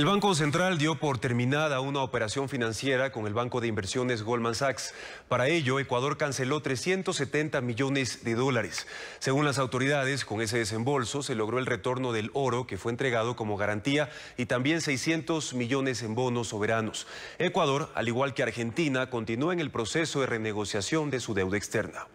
El Banco Central dio por terminada una operación financiera con el banco de inversiones Goldman Sachs. Para ello, Ecuador canceló 370 millones de dólares. Según las autoridades, con ese desembolso se logró el retorno del oro que fue entregado como garantía y también 600 millones en bonos soberanos. Ecuador, al igual que Argentina, continúa en el proceso de renegociación de su deuda externa.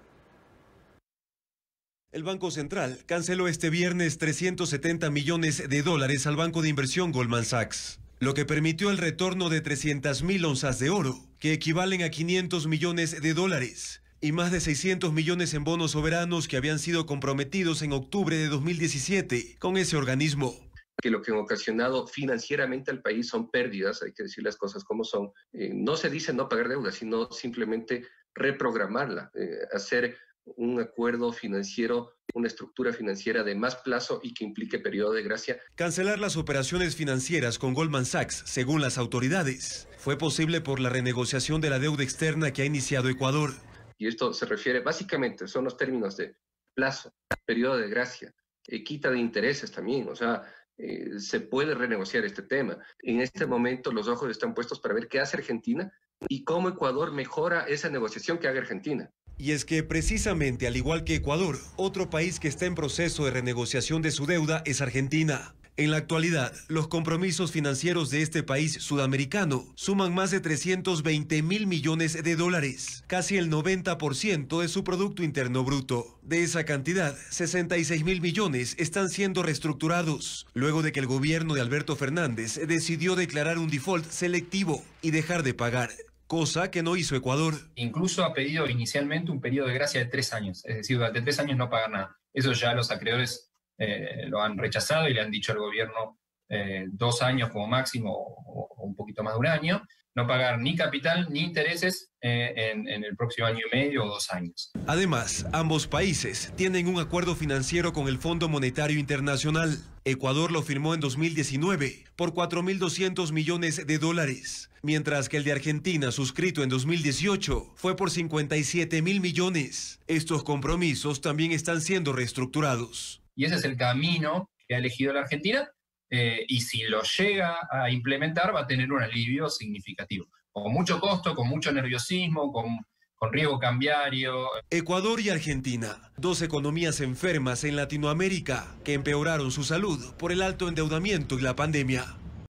El Banco Central canceló este viernes 370 millones de dólares al banco de inversión Goldman Sachs, lo que permitió el retorno de 300 mil onzas de oro, que equivalen a 500 millones de dólares, y más de 600 millones en bonos soberanos que habían sido comprometidos en octubre de 2017 con ese organismo que lo que han ocasionado financieramente al país son pérdidas, hay que decir las cosas como son. Eh, no se dice no pagar deuda, sino simplemente reprogramarla, eh, hacer un acuerdo financiero, una estructura financiera de más plazo y que implique periodo de gracia. Cancelar las operaciones financieras con Goldman Sachs, según las autoridades, fue posible por la renegociación de la deuda externa que ha iniciado Ecuador. Y esto se refiere básicamente, son los términos de plazo, periodo de gracia, eh, quita de intereses también, o sea, eh, se puede renegociar este tema. En este momento los ojos están puestos para ver qué hace Argentina y cómo Ecuador mejora esa negociación que haga Argentina. Y es que precisamente al igual que Ecuador, otro país que está en proceso de renegociación de su deuda es Argentina. En la actualidad, los compromisos financieros de este país sudamericano suman más de 320 mil millones de dólares, casi el 90% de su Producto Interno Bruto. De esa cantidad, 66 mil millones están siendo reestructurados, luego de que el gobierno de Alberto Fernández decidió declarar un default selectivo y dejar de pagar cosa que no hizo Ecuador. Incluso ha pedido inicialmente un periodo de gracia de tres años, es decir, durante tres años no pagar nada. Eso ya los acreedores eh, lo han rechazado y le han dicho al gobierno eh, dos años como máximo o, un poquito más de un año no pagar ni capital ni intereses eh, en, el próximo año y medio o dos años. Además, ambos países tienen un acuerdo financiero con el Fondo Monetario Internacional. Ecuador lo firmó en 2019 por 4.200 millones de dólares, mientras que el de Argentina, suscrito en 2018, fue por 57.000 mil millones. Estos compromisos también están siendo reestructurados. Y ese es el camino que ha elegido la Argentina eh, y si lo llega a implementar va a tener un alivio significativo, con mucho costo, con mucho nerviosismo, con riesgo cambiario. Ecuador y Argentina, dos economías enfermas en Latinoamérica que empeoraron su salud por el alto endeudamiento y la pandemia.